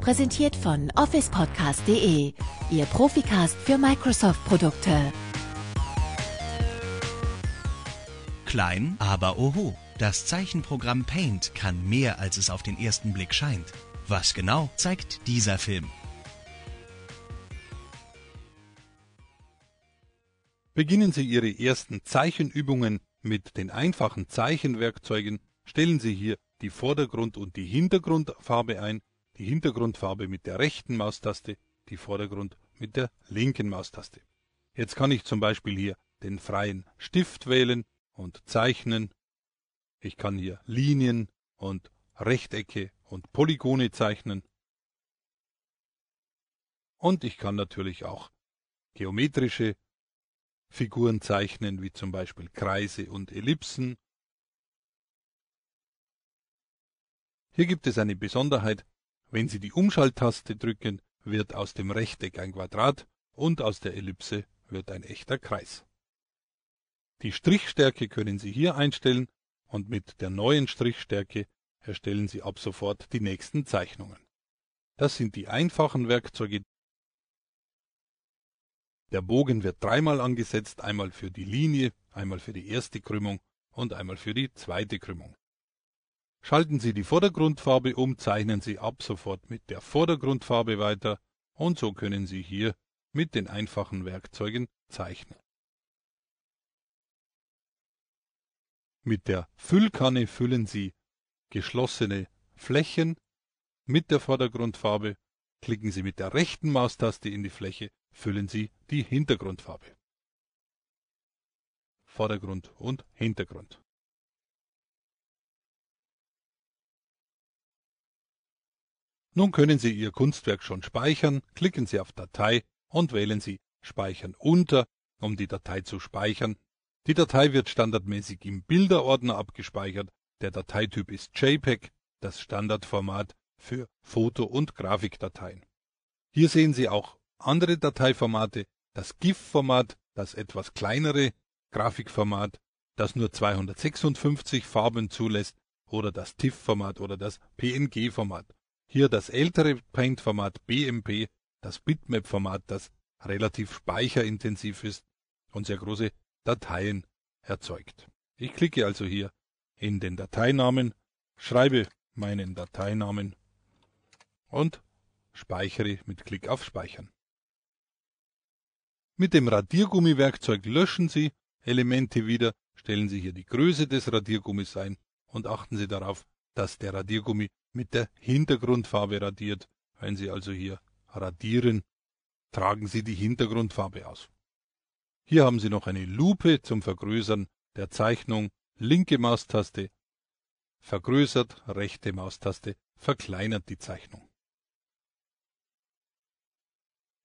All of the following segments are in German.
Präsentiert von officepodcast.de, Ihr Profikast für Microsoft-Produkte. Klein, aber oho. Das Zeichenprogramm Paint kann mehr, als es auf den ersten Blick scheint. Was genau zeigt dieser Film? Beginnen Sie Ihre ersten Zeichenübungen mit den einfachen Zeichenwerkzeugen, stellen Sie hier die Vordergrund- und die Hintergrundfarbe ein die Hintergrundfarbe mit der rechten Maustaste, die Vordergrund mit der linken Maustaste. Jetzt kann ich zum Beispiel hier den freien Stift wählen und zeichnen. Ich kann hier Linien und Rechtecke und Polygone zeichnen. Und ich kann natürlich auch geometrische Figuren zeichnen, wie zum Beispiel Kreise und Ellipsen. Hier gibt es eine Besonderheit, wenn Sie die Umschalttaste drücken, wird aus dem Rechteck ein Quadrat und aus der Ellipse wird ein echter Kreis. Die Strichstärke können Sie hier einstellen und mit der neuen Strichstärke erstellen Sie ab sofort die nächsten Zeichnungen. Das sind die einfachen Werkzeuge. Der Bogen wird dreimal angesetzt, einmal für die Linie, einmal für die erste Krümmung und einmal für die zweite Krümmung. Schalten Sie die Vordergrundfarbe um, zeichnen Sie ab sofort mit der Vordergrundfarbe weiter und so können Sie hier mit den einfachen Werkzeugen zeichnen. Mit der Füllkanne füllen Sie geschlossene Flächen mit der Vordergrundfarbe, klicken Sie mit der rechten Maustaste in die Fläche, füllen Sie die Hintergrundfarbe. Vordergrund und Hintergrund. Nun können Sie Ihr Kunstwerk schon speichern, klicken Sie auf Datei und wählen Sie Speichern unter, um die Datei zu speichern. Die Datei wird standardmäßig im Bilderordner abgespeichert. Der Dateityp ist JPEG, das Standardformat für Foto- und Grafikdateien. Hier sehen Sie auch andere Dateiformate, das GIF-Format, das etwas kleinere Grafikformat, das nur 256 Farben zulässt, oder das TIFF-Format oder das PNG-Format hier das ältere Paint-Format BMP, das Bitmap-Format, das relativ speicherintensiv ist und sehr große Dateien erzeugt. Ich klicke also hier in den Dateinamen, schreibe meinen Dateinamen und speichere mit Klick auf Speichern. Mit dem Radiergummi-Werkzeug löschen Sie Elemente wieder, stellen Sie hier die Größe des Radiergummis ein und achten Sie darauf, dass der Radiergummi mit der Hintergrundfarbe radiert. Wenn Sie also hier radieren, tragen Sie die Hintergrundfarbe aus. Hier haben Sie noch eine Lupe zum Vergrößern der Zeichnung, linke Maustaste vergrößert, rechte Maustaste verkleinert die Zeichnung.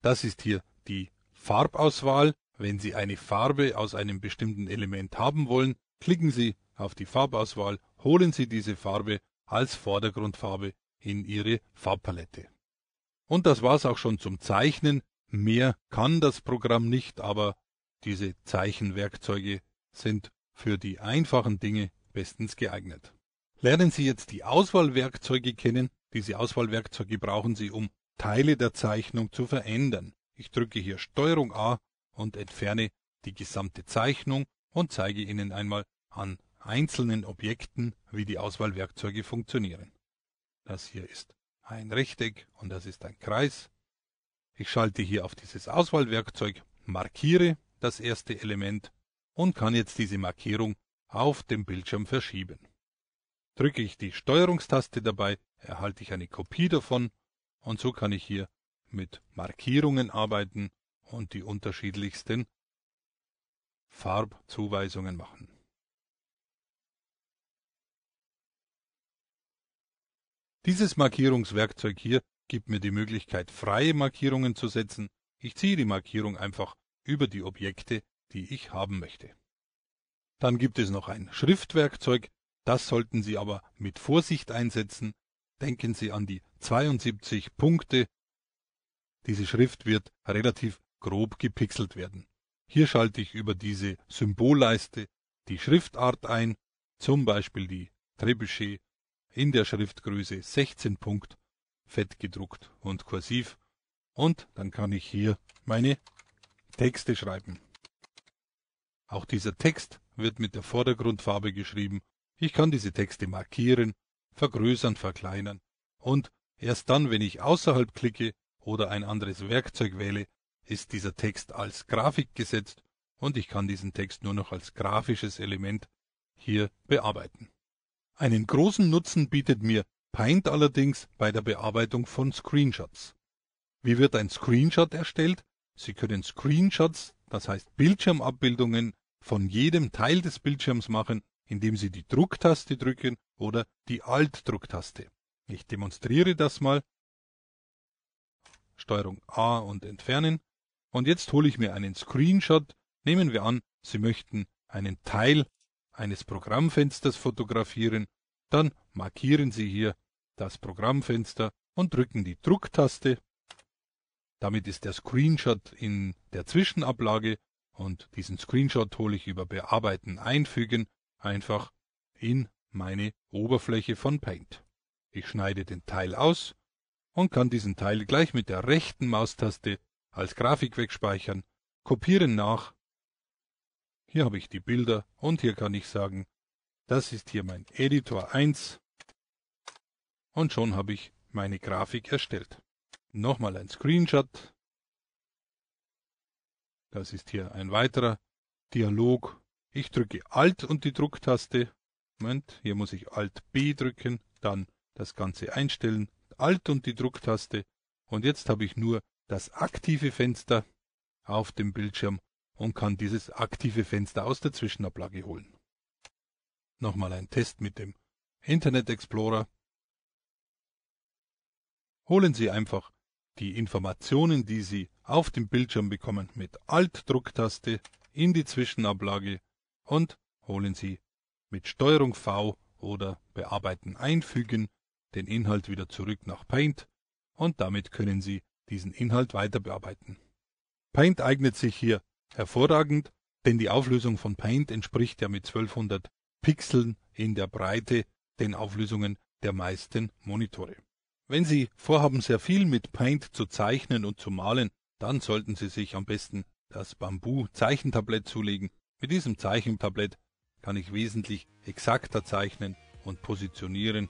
Das ist hier die Farbauswahl. Wenn Sie eine Farbe aus einem bestimmten Element haben wollen, klicken Sie auf die Farbauswahl, holen Sie diese Farbe als Vordergrundfarbe in ihre Farbpalette. Und das war's auch schon zum Zeichnen. Mehr kann das Programm nicht, aber diese Zeichenwerkzeuge sind für die einfachen Dinge bestens geeignet. Lernen Sie jetzt die Auswahlwerkzeuge kennen. Diese Auswahlwerkzeuge brauchen Sie, um Teile der Zeichnung zu verändern. Ich drücke hier Strg A und entferne die gesamte Zeichnung und zeige Ihnen einmal an einzelnen Objekten, wie die Auswahlwerkzeuge funktionieren. Das hier ist ein Rechteck und das ist ein Kreis. Ich schalte hier auf dieses Auswahlwerkzeug, markiere das erste Element und kann jetzt diese Markierung auf dem Bildschirm verschieben. Drücke ich die Steuerungstaste dabei, erhalte ich eine Kopie davon und so kann ich hier mit Markierungen arbeiten und die unterschiedlichsten Farbzuweisungen machen. Dieses Markierungswerkzeug hier gibt mir die Möglichkeit freie Markierungen zu setzen, ich ziehe die Markierung einfach über die Objekte, die ich haben möchte. Dann gibt es noch ein Schriftwerkzeug, das sollten Sie aber mit Vorsicht einsetzen. Denken Sie an die 72 Punkte. Diese Schrift wird relativ grob gepixelt werden. Hier schalte ich über diese Symbolleiste die Schriftart ein, zum Beispiel die Trebuchet in der Schriftgröße 16 Punkt, fett gedruckt und kursiv. Und dann kann ich hier meine Texte schreiben. Auch dieser Text wird mit der Vordergrundfarbe geschrieben. Ich kann diese Texte markieren, vergrößern, verkleinern. Und erst dann, wenn ich außerhalb klicke oder ein anderes Werkzeug wähle, ist dieser Text als Grafik gesetzt und ich kann diesen Text nur noch als grafisches Element hier bearbeiten. Einen großen Nutzen bietet mir Paint allerdings bei der Bearbeitung von Screenshots. Wie wird ein Screenshot erstellt? Sie können Screenshots, das heißt Bildschirmabbildungen von jedem Teil des Bildschirms machen, indem Sie die Drucktaste drücken oder die Alt-Drucktaste. Ich demonstriere das mal. Steuerung A und entfernen. Und jetzt hole ich mir einen Screenshot. Nehmen wir an, Sie möchten einen Teil eines Programmfensters fotografieren, dann markieren Sie hier das Programmfenster und drücken die Drucktaste. Damit ist der Screenshot in der Zwischenablage und diesen Screenshot hole ich über Bearbeiten einfügen einfach in meine Oberfläche von Paint. Ich schneide den Teil aus und kann diesen Teil gleich mit der rechten Maustaste als Grafik wegspeichern, kopieren nach hier habe ich die Bilder und hier kann ich sagen, das ist hier mein Editor 1 und schon habe ich meine Grafik erstellt. Nochmal ein Screenshot. Das ist hier ein weiterer Dialog. Ich drücke Alt und die Drucktaste. Moment, hier muss ich Alt B drücken, dann das Ganze einstellen, Alt und die Drucktaste. Und jetzt habe ich nur das aktive Fenster auf dem Bildschirm und kann dieses aktive Fenster aus der Zwischenablage holen. Nochmal ein Test mit dem Internet Explorer. Holen Sie einfach die Informationen, die Sie auf dem Bildschirm bekommen, mit Alt-Drucktaste in die Zwischenablage und holen Sie mit Steuerung V oder Bearbeiten einfügen den Inhalt wieder zurück nach Paint und damit können Sie diesen Inhalt weiter bearbeiten. Paint eignet sich hier Hervorragend, denn die Auflösung von Paint entspricht ja mit 1200 Pixeln in der Breite den Auflösungen der meisten Monitore. Wenn Sie vorhaben, sehr viel mit Paint zu zeichnen und zu malen, dann sollten Sie sich am besten das bambu Zeichentablett zulegen. Mit diesem Zeichentablett kann ich wesentlich exakter zeichnen und positionieren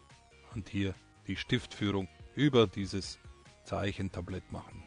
und hier die Stiftführung über dieses Zeichentablett machen.